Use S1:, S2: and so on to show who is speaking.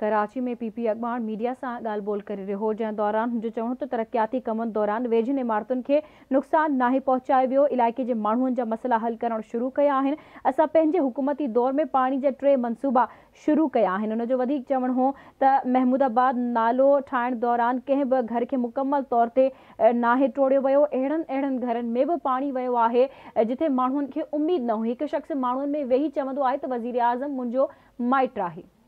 S1: कराची में PP Akbar media से ॻाल्हि कर करे रहियो जंहिं दौरान हुनजो चवण तो तरक्याती कम दौरान वेझन इमारतुनि के नुकसान ना पहुचायो वो इलाक़े के माण्हुनि जा मसला हल कर शुरू कया आहिनि हुकूमती दौर में पानी जा टे मनसूबा शुरू कया आहिनि हुनजो हो त महमूदाबाद नालो ठाण दौरान कें भी घर के मुकम्मल तौर ते ना टोड़ो वो अड़न अड़े घर में भी पानी वो है जिथे माण्हुनि के उम्मीद न हुई एक शख़्स माण्हुनि में वेही चवन है तो वज़ीर आज़म मुंहिंजो माइट है